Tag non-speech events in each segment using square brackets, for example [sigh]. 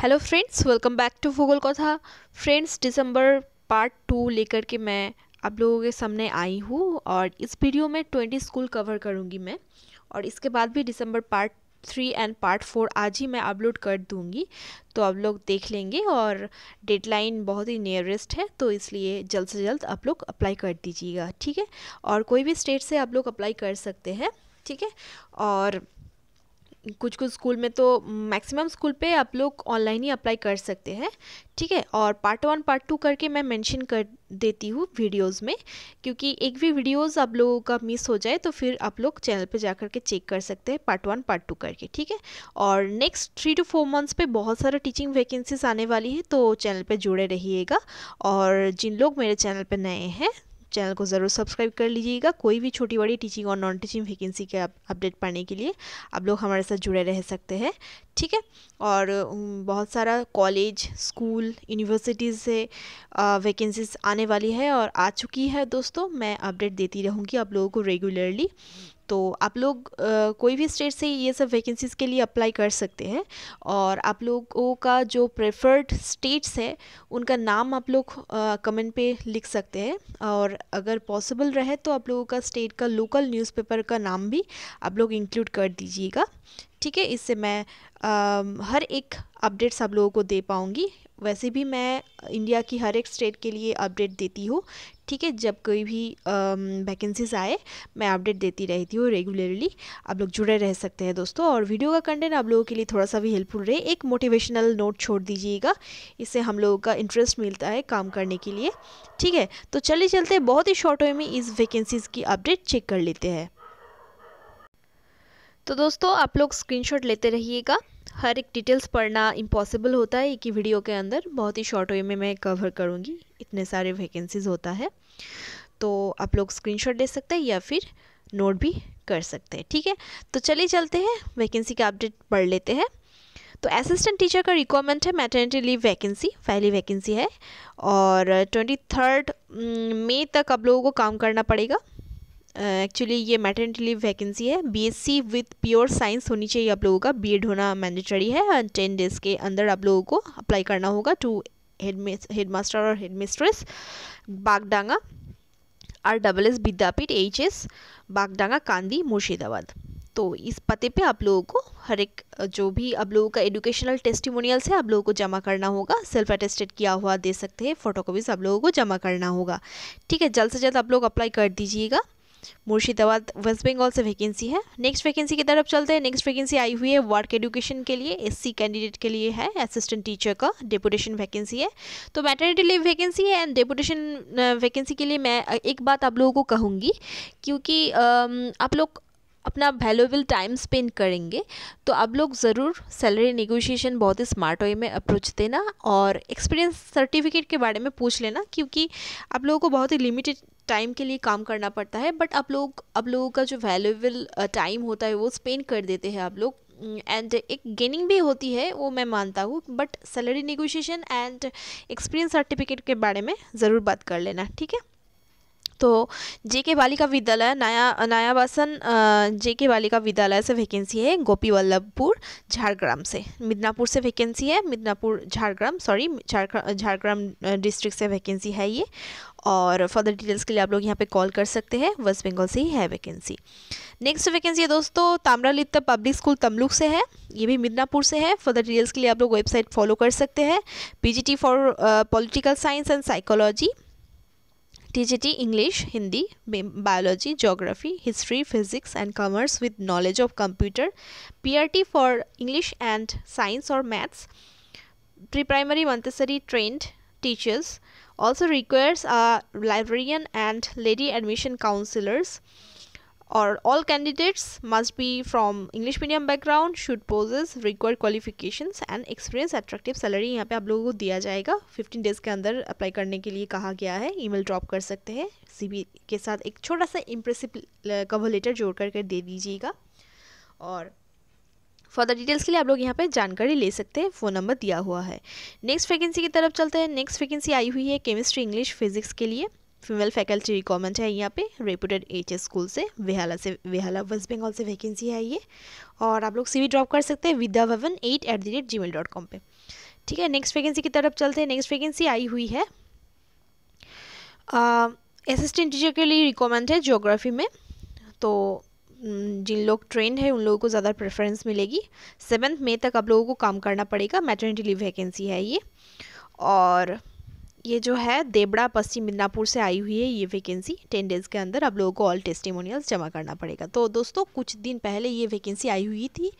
Hello friends welcome back to Bhugol Katha friends December part two लेकर के मैं आप लोगों के सामने आई हूँ और इस वीडियो में ट्वेंटी स्कूल कवर करूँगी मैं और इसके बाद भी December part three and part four आज ही मैं अपलोड कर दूँगी तो आप लोग देख लेंगे और डेडलाइन बहुत ही नियरेस्ट है तो इसलिए जल्द से जल्द आप लोग अप्लाई कर दीजिएगा ठीक है और कोई भी स्टेट से आप लोग अप्लाई कर सकते हैं ठीक है और कुछ कुछ स्कूल में तो मैक्सिमम स्कूल पे आप लोग ऑनलाइन ही अप्लाई कर सकते हैं ठीक है और पार्ट वन पार्ट टू करके मैं मेंशन कर देती हूँ वीडियोस में क्योंकि एक भी वीडियोस आप लोगों का मिस हो जाए तो फिर आप लोग चैनल पे जा कर के चेक कर सकते हैं पार्ट वन पार्ट टू करके ठीक है और next three to four months पे बहुत सारा टीचिंग वैकेंसीज आने वाली है तो चैनल पर जुड़े रहिएगा और जिन लोग मेरे चैनल पर नए हैं चैनल को ज़रूर सब्सक्राइब कर लीजिएगा कोई भी छोटी बड़ी टीचिंग और नॉन टीचिंग वैकेंसी के अपडेट पाने के लिए आप लोग हमारे साथ जुड़े रह सकते हैं ठीक है और बहुत सारा कॉलेज स्कूल यूनिवर्सिटीज़ से वैकेंसीज आने वाली है और आ चुकी है दोस्तों मैं अपडेट देती रहूँगी आप लोगों को रेगुलरली तो आप लोग आ, कोई भी स्टेट से ये सब वैकेंसीज़ के लिए अप्लाई कर सकते हैं और आप लोगों का जो प्रेफर्ड स्टेट्स है उनका नाम आप लोग कमेंट पे लिख सकते हैं और अगर पॉसिबल रहे तो आप लोगों का स्टेट का लोकल न्यूज़पेपर का नाम भी आप लोग इंक्लूड कर दीजिएगा ठीक है इससे मैं आ, हर एक अपडेट्स आप लोगों को दे पाऊँगी वैसे भी मैं इंडिया की हर एक स्टेट के लिए अपडेट देती हूँ ठीक है जब कोई भी वैकेंसीज आए मैं अपडेट देती रहती हूँ रेगुलरली आप लोग जुड़े रह सकते हैं दोस्तों और वीडियो का कंटेंट आप लोगों के लिए थोड़ा सा भी हेल्पफुल रहे एक मोटिवेशनल नोट छोड़ दीजिएगा इससे हम लोगों का इंटरेस्ट मिलता है काम करने के लिए ठीक है तो चले चलते बहुत ही शॉर्ट वे में इस वैकेंसीज़ की अपडेट चेक कर लेते हैं तो दोस्तों आप लोग स्क्रीनशॉट लेते रहिएगा हर एक डिटेल्स पढ़ना इम्पॉसिबल होता है एक ही वीडियो के अंदर बहुत ही शॉर्ट वे में मैं कवर करूँगी इतने सारे वैकेंसीज़ होता है तो आप लोग स्क्रीनशॉट ले सकते हैं या फिर नोट भी कर सकते हैं ठीक है तो चलिए चलते हैं वैकेंसी का अपडेट पढ़ लेते हैं तो असिस्टेंट टीचर का रिक्वायरमेंट है मैटर्निटी लीव वैकेंसी पहली वैकेंसी है और ट्वेंटी थर्ड मई तक आप लोगों को काम करना पड़ेगा एक्चुअली ये मैटर्निटी लीव वैकेंसी है बीएससी विद प्योर साइंस होनी चाहिए आप लोगों का बीएड होना मैंडेटरी है टेन डेज़ के अंदर आप लोगों को अप्लाई करना होगा टू हेडमास्टर और headmistress Bagdanga R double S Vidyapith H S Bagdanga Kandi Murshidabad तो इस पते पे आप लोगों को हर एक जो भी आप लोगों का एजुकेशनल टेस्टिमोनियल्स है आप लोगों को जमा करना होगा सेल्फ अटेस्टेड किया हुआ दे सकते हैं फोटोकॉपीज आप लोगों को जमा करना होगा ठीक है जल्द से जल्द आप लोग अप्लाई कर दीजिएगा मुर्शिदाबाद वेस्ट बंगाल से वैकेंसी है नेक्स्ट वैकेंसी की तरफ चलते हैं नेक्स्ट वैकेंसी आई हुई है वर्क एजुकेशन के लिए एससी कैंडिडेट के लिए है असिस्टेंट टीचर का डेपुटेशन वैकेंसी है तो मैटरनिटी लीव वैकेंसी है एंड डेपुटेशन वैकेंसी के लिए मैं एक बात आप लोगों को कहूँगी क्योंकि आप लोग अपना वैल्यूबल टाइम स्पेंड करेंगे तो आप लोग ज़रूर सैलरी नेगोशिएशन बहुत ही स्मार्ट वे में अप्रोच देना और एक्सपीरियंस सर्टिफिकेट के बारे में पूछ लेना क्योंकि आप लोगों को बहुत ही लिमिटेड टाइम के लिए काम करना पड़ता है बट आप लोग आप लोगों का जो वैल्यूबल टाइम होता है वो स्पेंड कर देते हैं आप लोग एंड एक गेनिंग भी होती है वो मैं मानता हूँ but salary negotiation and experience certificate के बारे में ज़रूर बात कर लेना ठीक है तो जे के बालिका विद्यालय नया नयावासन जे के बालिका विद्यालय से वैकेंसी है गोपी वल्लभपुर झारग्राम से मिदनापुर से वैकेंसी है मिदनापुर झारग्राम सॉरी झारग्राम डिस्ट्रिक्ट से वैकेंसी है ये और फर्दर डिटेल्स के लिए आप लोग यहाँ पे कॉल कर सकते हैं वेस्ट बंगाल से ही है वैकेंसी नेक्स्ट वैकेंसी है दोस्तों ताम्रलिप्त पब्लिक स्कूल तमलुक से है ये भी मिदनापुर से है फर्दर डिटेल्स के लिए आप लोग वेबसाइट फॉलो कर सकते हैं T for political science and psychology TGT English, Hindi, Biology, Geography, History, Physics and Commerce with knowledge of computer, PRT for English and Science or Maths, pre-primary Montessori trained teachers, also requires a uh, librarian and lady admission counselors, or all candidates must be from English medium background should possess required qualifications and experience attractive salary यहाँ पे आप लोगों को दिया जाएगा 15 days के अंदर apply करने के लिए कहा गया है email ड्रॉप कर सकते हैं CV के साथ एक छोटा सा impressive cover लेटर जोड़ करके दे दीजिएगा और फर्दर डिटेल्स के लिए आप लोग यहाँ पे जानकारी ले सकते हैं फ़ोन नंबर दिया हुआ है नेक्स्ट वैकेंसी की तरफ चलते हैं नेक्स्ट वैकेंसी आई हुई है केमिस्ट्री इंग्लिश फिजिक्स के लिए फीमेल फैकल्टी रिकॉर्मेंट है यहाँ पे रेपूटेड एच एस स्कूल से वेहाला से वेहाला वेस्ट बंगाल से वैकेंसी है ये और आप लोग सीवी ड्रॉप कर सकते हैं Vidya Bhavan at at the rate Gmail dot com पर ठीक है नेक्स्ट वैकेंसी की तरफ चलते हैं नेक्स्ट वैकेंसी आई हुई है असिस्टेंट टीचर के लिए रिकॉर्मेंट है जोग्राफी में तो जिन लोग ट्रेंड है उन लोगों को ज़्यादा प्रेफरेंस मिलेगी सेवन्थ मई तक आप लोगों को काम करना पड़ेगा मैटर्निटी लीव वैकेंसी है ये और ये जो है देबड़ा पश्चिम मिदनापुर से आई हुई है ये वैकेंसी टेन डेज़ के अंदर आप लोगों को ऑल टेस्टिमोनियल्स जमा करना पड़ेगा तो दोस्तों कुछ दिन पहले ये वैकेंसी आई हुई थी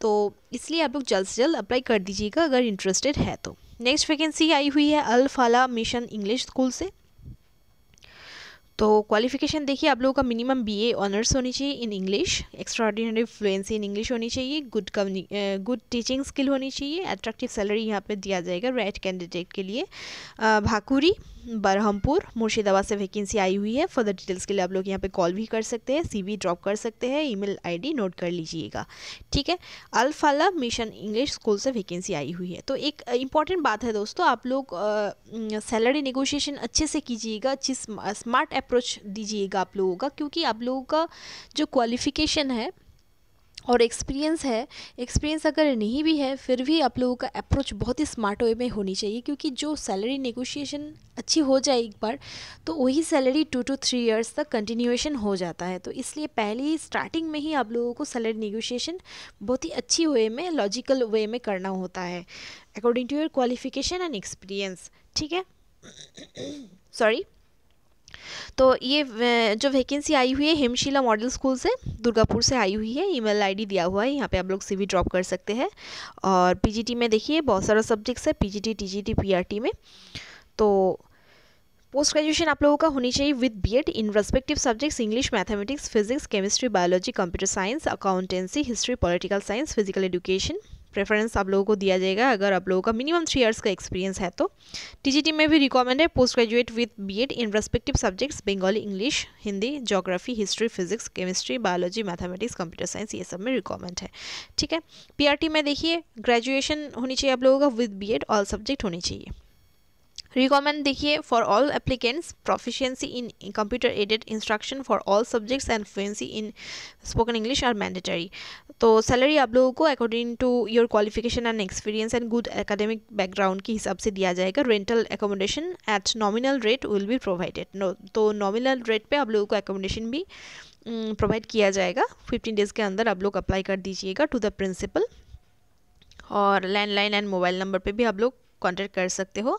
तो इसलिए आप लोग जल्द से जल्द अप्लाई कर दीजिएगा अगर इंटरेस्टेड है तो नेक्स्ट वैकेंसी आई हुई है अल मिशन इंग्लिश स्कूल से तो क्वालिफिकेशन देखिए आप लोगों का मिनिमम बीए ऑनर्स होनी चाहिए in English extraordinary fluency in English होनी चाहिए good communi good teaching skill होनी चाहिए अट्रैक्टिव सैलरी यहाँ पे दिया जाएगा रेट कैंडिडेट के लिए भाकुरी बरहमपुर मुर्शिदाबाद से वैकेंसी आई हुई है फर्दर डिटेल्स के लिए आप लोग यहाँ पे कॉल भी कर सकते हैं सीवी ड्रॉप कर सकते हैं ईमेल आईडी नोट कर लीजिएगा ठीक है अल्फाला मिशन इंग्लिश स्कूल से वैकेंसी आई हुई है तो एक इंपॉर्टेंट बात है दोस्तों आप लोग सैलरी नेगोशिएशन अच्छे से कीजिएगा अच्छी स्मार्ट अप्रोच दीजिएगा आप लोगों का क्योंकि आप लोगों का जो क्वालिफिकेशन है और एक्सपीरियंस है एक्सपीरियंस अगर नहीं भी है फिर भी आप लोगों का अप्रोच बहुत ही स्मार्ट वे में होनी चाहिए क्योंकि जो सैलरी नेगोशिएशन अच्छी हो जाए एक बार तो वही salary two to three years तक कंटिन्यूएशन हो जाता है तो इसलिए पहले ही स्टार्टिंग में ही आप लोगों को सैलरी नेगोशिएशन बहुत ही अच्छी वे में लॉजिकल वे में करना होता है according to your qualification and experience ठीक है सॉरी [coughs] तो ये जो वैकेंसी आई हुई है हिमशिला मॉडल स्कूल से दुर्गापुर से आई हुई है ईमेल आईडी दिया हुआ है यहाँ पे आप लोग सीवी ड्रॉप कर सकते हैं और पीजीटी में देखिए बहुत सारा सब्जेक्ट्स है पीजीटी टीजीटी पीआरटी में तो पोस्ट ग्रेजुएशन आप लोगों का होनी चाहिए with BEd in respective subjects English mathematics physics chemistry biology computer science accountancy history political science physical education preference आप लोगों को दिया जाएगा अगर आप लोगों का मिनिमम थ्री इयर्स का एक्सपीरियंस है तो टीजीटी में भी रिकॉमेंड है post graduate with BEd in respective subjects Bengali English Hindi geography history physics chemistry biology mathematics computer science ये सब में रिकॉमेंड है ठीक है पी में देखिए ग्रेजुएशन होनी चाहिए आप लोगों का विद बी ऑल सब्जेक्ट होनी चाहिए रिकमेंड देखिए for all applicants proficiency in computer aided instruction for all subjects and fluency in spoken English are mandatory तो सैलरी आप लोगों को according to your qualification and experience and good academic background के हिसाब से दिया जाएगा rental accommodation at nominal rate will be provided तो नॉमिनल रेट पे आप लोगों को एकोमोडेशन भी प्रोवाइड किया जाएगा फिफ्टीन डेज़ के अंदर आप लोग अप्लाई कर दीजिएगा टू द प्रिंसिपल और लैंडलाइन एंड मोबाइल नंबर पे भी आप लोग कॉन्टैक्ट कर सकते हो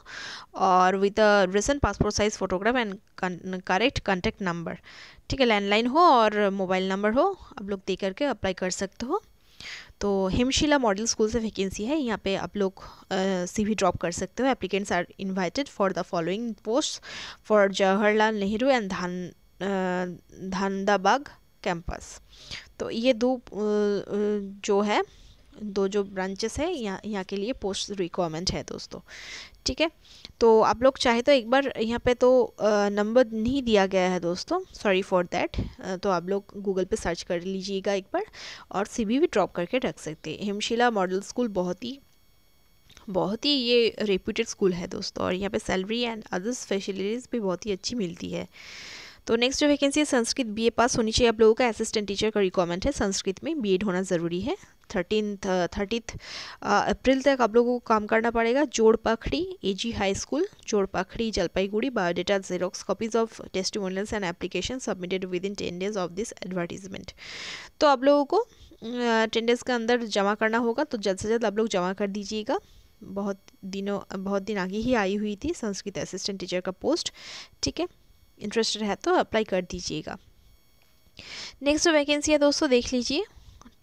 और with a recent passport size photograph and correct contact number ठीक है लैंडलाइन हो और मोबाइल नंबर हो आप लोग दे करके अप्लाई कर सकते हो तो हिमशिला मॉडल स्कूल से वैकेंसी है यहाँ पे आप लोग सीवी ड्रॉप कर सकते हो applicants are invited for the following post for Jawaharlal Nehru and धान धानदाबाग कैंपस तो ये दो जो है दो जो ब्रांचेस है यहाँ यहाँ के लिए पोस्ट रिक्वायरमेंट है दोस्तों ठीक है तो आप लोग चाहे तो एक बार यहाँ पे तो नंबर नहीं दिया गया है दोस्तों सॉरी फॉर दैट तो आप लोग गूगल पे सर्च कर लीजिएगा एक बार और सी भी ड्रॉप करके रख सकते हैं हिमशिला मॉडल स्कूल बहुत ही बहुत ही ये रेप्यूटेड स्कूल है दोस्तों और यहाँ पर सैलरी एंड अदर्स फैसिलिटीज़ भी बहुत ही अच्छी मिलती है तो नेक्स्ट जो वैकेंसी है संस्कृत बीए पास होनी चाहिए आप लोगों का असिस्टेंट टीचर का रिक्वायरमेंट है संस्कृत में बीएड होना ज़रूरी है थर्टीन थर्टीथ अप्रैल तक आप लोगों को काम करना पड़ेगा Jorpakhri G high school Jorpakhri Jalpaiguri biodata xerox copies of testimonials and application submitted within ten days of this advertisement तो आप लोगों को टेन डेज के अंदर जमा करना होगा तो जल्द से जल्द आप लोग जमा कर दीजिएगा बहुत दिनों बहुत दिन आगे ही आई हुई थी संस्कृत असिस्टेंट टीचर का पोस्ट ठीक है इंटरेस्टेड है तो अप्लाई कर दीजिएगा नेक्स्ट जो वैकेंसी है दोस्तों देख लीजिए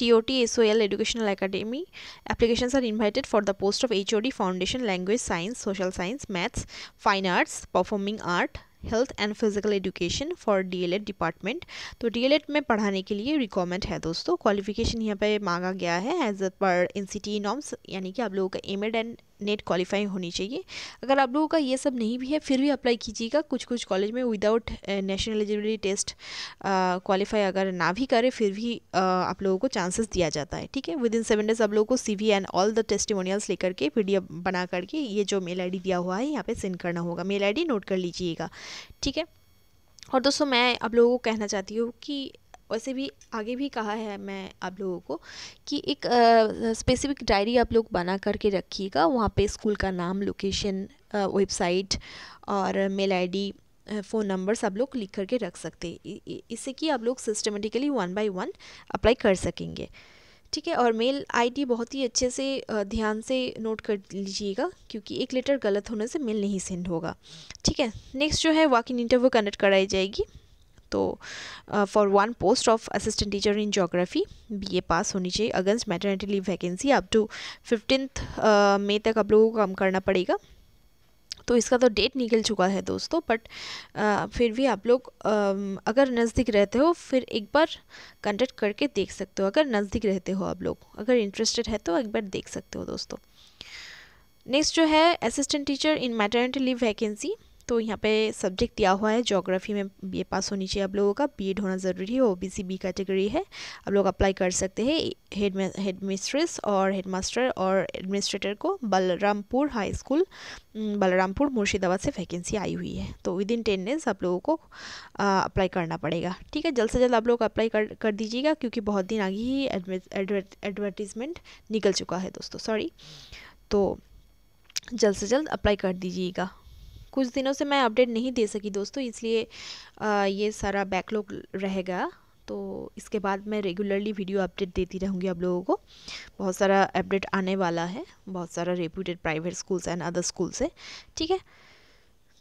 T O T S O L educational academy application are invited for the post of H O D foundation language science social science maths fine arts performing art health and physical education for D El Ed department तो D El Ed में पढ़ाने के लिए रिकॉर्मेंट है दोस्तों qualification यहाँ पर मांगा गया है as per N C T norms यानी कि आप लोगों का M Ed and NET qualify होनी चाहिए अगर आप लोगों का ये सब नहीं भी है फिर भी अप्लाई कीजिएगा कुछ कुछ कॉलेज में without national eligibility test qualify अगर ना भी करे फिर भी uh, आप लोगों को चांसेस दिया जाता है ठीक है विद इन सेवन डेज आप लोगों को C V and all the testimonials लेकर के पी बना करके ये जो मेल आई दिया हुआ है यहाँ पर सेंड करना होगा मेल आई नोट कर लीजिएगा ठीक है और दोस्तों मैं आप लोगों को कहना चाहती हूँ कि वैसे भी आगे भी कहा है मैं आप लोगों को कि एक स्पेसिफिक डायरी आप लोग बना करके रखिएगा वहाँ पे स्कूल का नाम लोकेशन वेबसाइट और मेल आईडी फ़ोन नंबर सब लोग लिख करके रख सकते इससे कि आप लोग systematically one by one apply कर सकेंगे ठीक है और मेल आईडी बहुत ही अच्छे से ध्यान से नोट कर लीजिएगा क्योंकि एक लेटर गलत होने से मेल नहीं सेंड होगा ठीक है नेक्स्ट जो है वॉक इन इंटरव्यू कंडक्ट कराई जाएगी तो for one post of assistant teacher in geography B A pass होनी चाहिए against maternity leave vacancy up to fifteenth May तक आप लोगों को काम करना पड़ेगा तो इसका तो डेट निकल चुका है दोस्तों बट uh, फिर भी आप लोग um, अगर नज़दीक रहते हो फिर एक बार कंटेक्ट करके देख सकते हो अगर नज़दीक रहते हो आप लोग अगर इंटरेस्टेड है तो एक बार देख सकते हो दोस्तों नेक्स्ट जो है assistant teacher in maternity leave vacancy तो यहाँ पे सब्जेक्ट दिया हुआ है जोग्राफ़ी में बी पास होनी चाहिए आप लोगों का बी होना ज़रूरी है O B C B category है आप लोग अप्लाई कर सकते हैं हेड हेड मिस्ट्रेस और हेड मास्टर और एडमिनिस्ट्रेटर को बलरामपुर हाई स्कूल बलरामपुर मुर्शिदाबाद से वैकेंसी आई हुई है तो विद इन टेन डेज आप लोगों को अप्लाई करना पड़ेगा ठीक है जल्द से जल्द आप लोग अप्लाई कर कर दीजिएगा क्योंकि बहुत दिन आगे ही एडवर्टीजमेंट निकल चुका है दोस्तों सॉरी तो जल्द से जल्द अप्लाई कर दीजिएगा कुछ दिनों से मैं अपडेट नहीं दे सकी दोस्तों इसलिए ये सारा बैकलॉग रहेगा तो इसके बाद मैं रेगुलरली वीडियो अपडेट देती रहूँगी आप लोगों को बहुत सारा अपडेट आने वाला है बहुत सारा reputed private schools and other school से ठीक है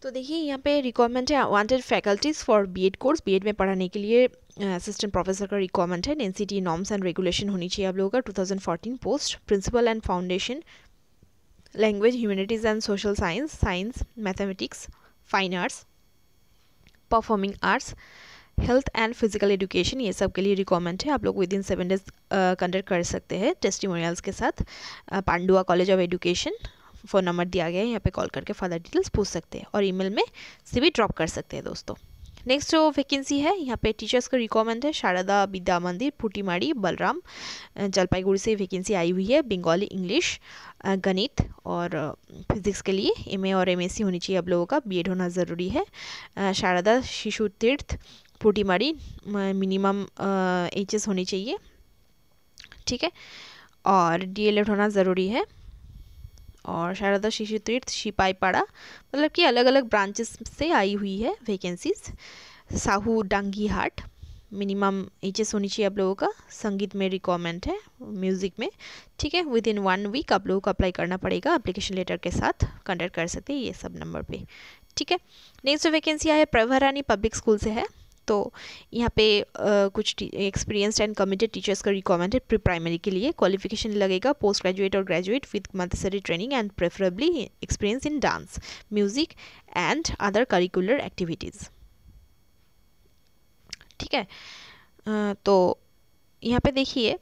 तो देखिए यहाँ पे रिक्वायरमेंट है wanted faculties for BEd course BEd में पढ़ाने के लिए असिस्टेंट प्रोफेसर का रिक्वायरमेंट है एनसीटी नॉर्म्स एंड रेगुलेशन होनी चाहिए आप लोगों का 2014 post principal and foundation language humanities and social science science mathematics fine arts performing arts health and physical education ये सब के लिए रिकमेंड है आप लोग within seven days conduct कर सकते हैं टेस्टिमोरियल्स के साथ Pandua college of education phone number दिया गया है यहाँ पे कॉल करके फर्दर डिटेल्स पूछ सकते हैं और ईमेल में से भी ड्रॉप कर सकते हैं दोस्तों नेक्स्ट जो वैकेंसी है यहाँ पे टीचर्स का रिकॉमेंड है शारदा विद्या मंदिर पुटीमाड़ी बलराम जलपाईगुड़ी से वैकेंसी आई हुई है बंगाली इंग्लिश गणित और फिजिक्स के लिए एमए और एमएससी होनी चाहिए आप लोगों का बीएड होना ज़रूरी है शारदा शिशु तीर्थ पुटीमाड़ी मिनिमम एच होनी चाहिए ठीक है और डी होना ज़रूरी है और शारदा शिशु तीर्थ शिपाईपाड़ा मतलब कि अलग अलग ब्रांचेस से आई हुई है vacancies Sahu Dangi Haat minimum H S होनी चाहिए आप लोगों का संगीत में रिक्वायरमेंट है म्यूज़िक में ठीक है विद इन वन वीक आप लोगों को अप्लाई करना पड़ेगा अप्लीकेशन लेटर के साथ कंडक्ट कर सकते हैं ये सब नंबर पे ठीक है नेक्स्ट वैकेंसी है प्रभा रानी पब्लिक स्कूल से है तो यहाँ पे आ, कुछ एक्सपीरियंसड एंड कमिटेड टीचर्स का रिकॉमेंडेड प्री प्राइमरी के लिए क्वालिफिकेशन लगेगा पोस्ट ग्रेजुएट और graduate with Montessori training and preferably experience in dance music and other curricular activities ठीक है तो यहाँ पे देखिए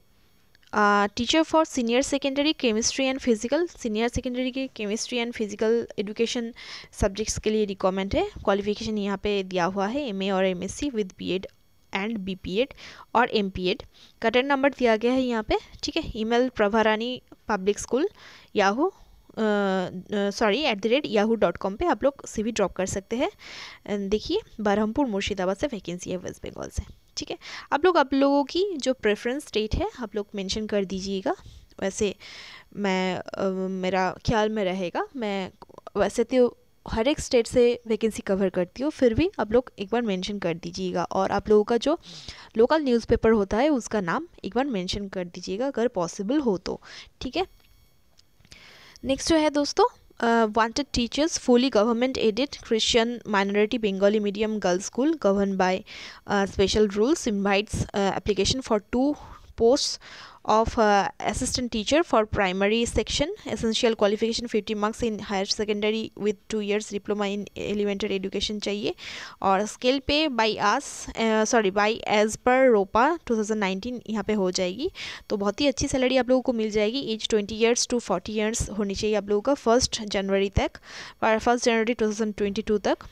teacher for senior secondary chemistry and physical senior secondary के chemistry and physical education subjects के लिए रिकॉमेंड है क्वालिफिकेशन यहाँ पे दिया हुआ है एमए और MSc with BEd and B P Ed और एम पी एड नंबर दिया गया है यहाँ पे ठीक है email Prabharani public school Yahoo sorry at the rate Yahoo dot com पर आप लोग सी ड्रॉप कर सकते हैं देखिए बरहमपुर मुर्शिदाबाद से वैकेंसी है वेस्ट बंगाल से ठीक है आप लोग आप लोगों की जो प्रेफरेंस डेट है आप लोग मेंशन कर दीजिएगा वैसे मैं आ, मेरा ख्याल में रहेगा मैं वैसे तो हर एक स्टेट से वैकेंसी कवर करती हूँ फिर भी आप लोग एक बार मेंशन कर दीजिएगा और आप लोगों का जो लोकल न्यूज़पेपर होता है उसका नाम एक बार मेंशन कर दीजिएगा अगर पॉसिबल हो तो ठीक है नेक्स्ट जो है दोस्तों uh, wanted teachers fully government aided Christian minority Bengali medium girls school governed by uh, special rules invites uh, application for two of posts of uh, assistant teacher for primary section essential qualification 50 marks in higher secondary with two years diploma in elementary education चाहिए और scale pay by as sorry by as per ROPA 2019 यहाँ पे हो जाएगी तो बहुत ही अच्छी salary आप लोगों को मिल जाएगी एज 20 इयर्स टू 40 इयर्स होनी चाहिए आप लोगों का फर्स्ट जनवरी तक फर्स्ट जनवरी 2022 तक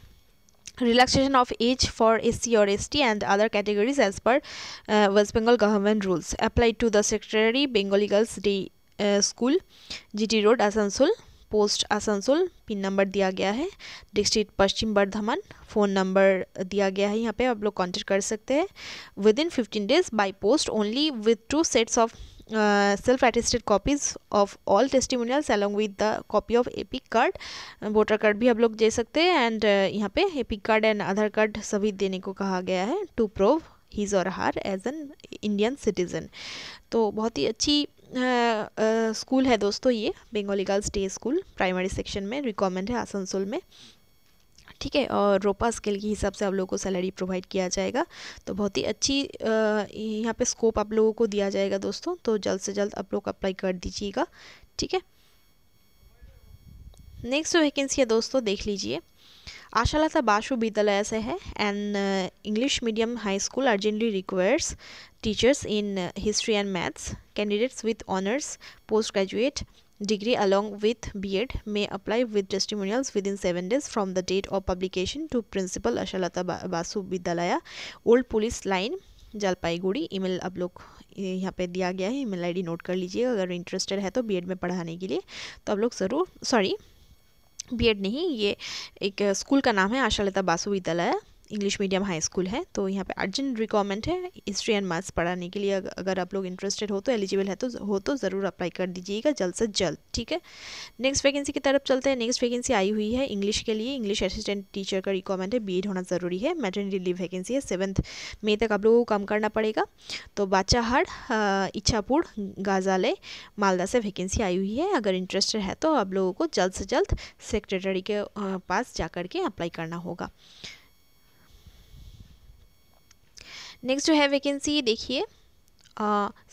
relaxation of age for SC or ST and other categories as per uh, West Bengal government rules applied to the secretary Bengali Girls Day uh, School GT Road Asansol post Asansol pin number दिया गया है district Paschim Bardhaman phone number दिया गया है यहाँ पे आप लोग कांटेक्ट कर सकते हैं within fifteen days by post only with two sets of self self copies of all all testimonials with the copy of of epic card voter uh, card भी हम लोग दे सकते हैं एंड uh, यहाँ पे EPIC card and Aadhaar card सभी देने को कहा गया है टू प्रूव हीज़ और हार एज एन इंडियन सिटीज़न तो बहुत ही अच्छी स्कूल uh, है दोस्तों ये Bengali girls day school primary section में रिकमेंड है आसनसोल में ठीक है और रोपा स्केल के हिसाब से आप लोगों को सैलरी प्रोवाइड किया जाएगा तो बहुत ही अच्छी यहाँ पे स्कोप आप लोगों को दिया जाएगा दोस्तों तो जल्द से जल्द आप लोग अप्लाई कर दीजिएगा ठीक है नेक्स्ट वैकेंसी है दोस्तों देख लीजिए आशालता बाशु विद्यालय से है and English medium high school urgently requires teachers in history and maths candidates with honours post graduate degree along with B.Ed may apply with testimonials within seven days from the date of publication to Principal Ashalata Basu Vidalaya, Old Police Line, Jalpaiguri. Email आप लोग यहाँ पे दिया गया है email ID note कर लीजिए अगर इंटरेस्टेड है तो बीएड में पढ़ाने के लिए तो आप लोग ज़रूर सॉरी बीएड नहीं ये एक स्कूल का नाम है आशालता बासु विद्यालय इंग्लिश मीडियम हाई स्कूल है तो यहाँ पे अर्जेंट रिक्वायरमेंट है हिस्ट्री एंड मैथ्स पढ़ाने के लिए अगर आप लोग इंटरेस्टेड हो तो एलिजिबल है तो हो तो ज़रूर अप्लाई कर दीजिएगा जल्द से जल्द ठीक है नेक्स्ट वैकेंसी की तरफ चलते हैं नेक्स्ट वैकेंसी आई हुई है इंग्लिश के लिए इंग्लिश असिस्टेंट टीचर का रिक्वायरमेंट है बी होना ज़रूरी है मेटर्निटी लीव वैकेंसी है सेवन्थ मई तक आप लोगों को कम करना पड़ेगा तो बाचाहाट इच्छापुर गाजाले मालदा से वैकेंसी आई हुई है अगर इंटरेस्टेड है तो आप लोगों को जल्द से जल्द सेक्रेटरी के पास जा करके अप्लाई करना होगा नेक्स्ट जो है वैकेंसी देखिए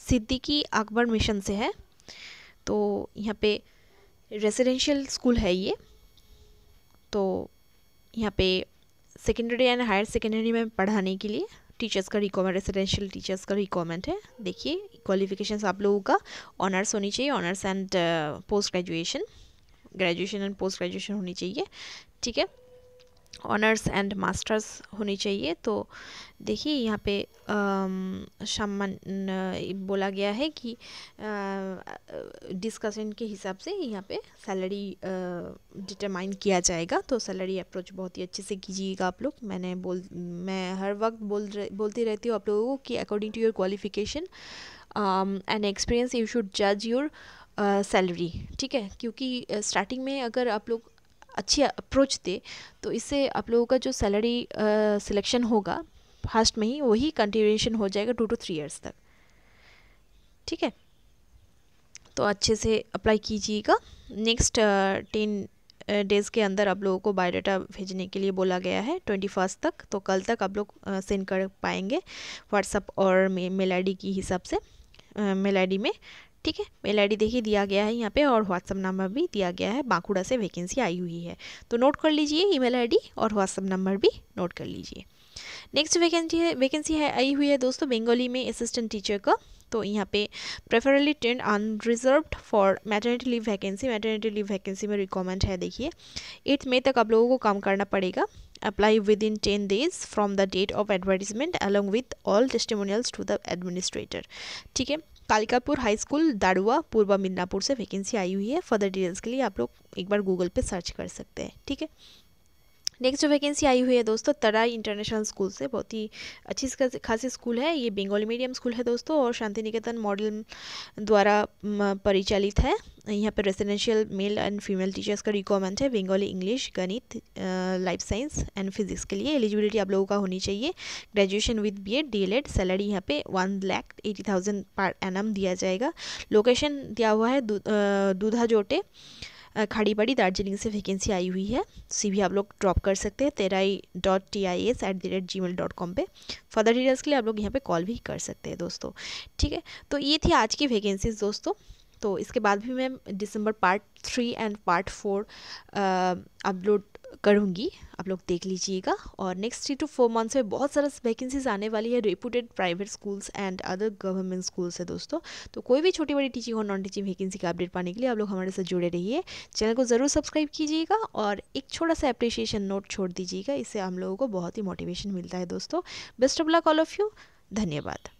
सिद्दीकी अकबर मिशन से है तो यहाँ पे रेजिडेंशियल स्कूल है ये तो यहाँ पे सेकेंडरी एंड हायर सेकेंडरी में पढ़ाने के लिए टीचर्स का रिकॉमेंट रेजिडेंशियल टीचर्स का रिकॉमेंट है देखिए क्वालिफिकेशंस आप लोगों का ऑनर्स होनी चाहिए honours and post graduation graduation and post graduation होनी चाहिए ठीक है ऑनर्स एंड मास्टर्स होनी चाहिए तो देखिए यहाँ पे सम्मान बोला गया है कि डिस्कशन के हिसाब से यहाँ पे सैलरी डिटरमाइन किया जाएगा तो सैलरी अप्रोच बहुत ही अच्छे से कीजिएगा आप लोग मैंने बोल मैं हर वक्त बोल रह, बोलती रहती हूँ आप लोगों को कि according to your qualification and experience you should जज योर सैलरी ठीक है क्योंकि स्टार्टिंग में अगर आप लोग अच्छी अप्रोच दे तो इससे आप लोगों का जो सैलरी सिलेक्शन होगा फास्ट में ही वही कंटिन्यूशन हो जाएगा टू टू थ्री इयर्स तक ठीक है तो अच्छे से अप्लाई कीजिएगा नेक्स्ट टेन डेज़ के अंदर आप लोगों को बायोडाटा भेजने के लिए बोला गया है ट्वेंटी फर्स्ट तक तो कल तक आप लोग सेंड कर पाएंगे व्हाट्सअप और मेल आई के हिसाब से मेल आई में ठीक है मेल आईडी देखिए दिया गया है यहाँ पे और व्हाट्सअप नंबर भी दिया गया है बांकुड़ा से वैकेंसी आई हुई है तो नोट कर लीजिए ईमेल आईडी और व्हाट्सअप नंबर भी नोट कर लीजिए नेक्स्ट वैकेंसी है वैकेंसी है आई हुई है दोस्तों बंगाली में असिस्टेंट टीचर का तो यहाँ पे preferably trained unreserved for maternity leave vacancy maternity leave vacancy में रिकमेंड है देखिए एट्थ मे तक आप लोगों को काम करना पड़ेगा apply within ten days from the date of advertisement along with all testimonials to the administrator ठीक है कालिकापुर हाई स्कूल दाड़ुआ पूर्व मिदनापुर से वैकेंसी आई हुई है फर्दर डिटेल्स के लिए आप लोग एक बार गूगल पे सर्च कर सकते हैं ठीक है नेक्स्ट जो वैकेंसी आई हुई है दोस्तों तराई इंटरनेशनल स्कूल से बहुत ही अच्छी खासी स्कूल है ये बंगाली मीडियम स्कूल है दोस्तों और शांति निकेतन मॉडल द्वारा परिचालित है यहाँ पर residential male and female teachers का रिक्वायरमेंट है बंगाली इंग्लिश गणित लाइफ साइंस एंड फिजिक्स के लिए एलिजिबिलिटी आप लोगों का होनी चाहिए graduation with B Ed D El Ed salary यहाँ पे one lakh eighty thousand per M दिया जाएगा लोकेशन दिया हुआ है दूधा जोटे खड़ी बड़ी दार्जिलिंग से वैकेंसी आई हुई है उसी भी आप लोग ड्रॉप कर सकते हैं Terai dot T I S at the rate Gmail dot com पर फर्दर डिटेल्स के लिए आप लोग यहाँ पर कॉल भी कर सकते हैं दोस्तों ठीक है तो ये थी आज की वैकेंसीज दोस्तों तो इसके बाद भी मैं दिसंबर part three and part four upload करूँगी आप लोग देख लीजिएगा और next three to four months में बहुत सारा वैकेंसीज आने वाली है reputed private schools and other government schools है दोस्तों तो कोई भी छोटी बड़ी टीचिंग और नॉन टीचिंग वैकेंसी का अपडेट पाने के लिए आप लोग हमारे साथ जुड़े रहिए चैनल को ज़रूर सब्सक्राइब कीजिएगा और एक छोटा सा अप्रिशिएशन नोट छोड़ दीजिएगा इससे हम लोगों को बहुत ही मोटिवेशन मिलता है दोस्तों best of luck all of you धन्यवाद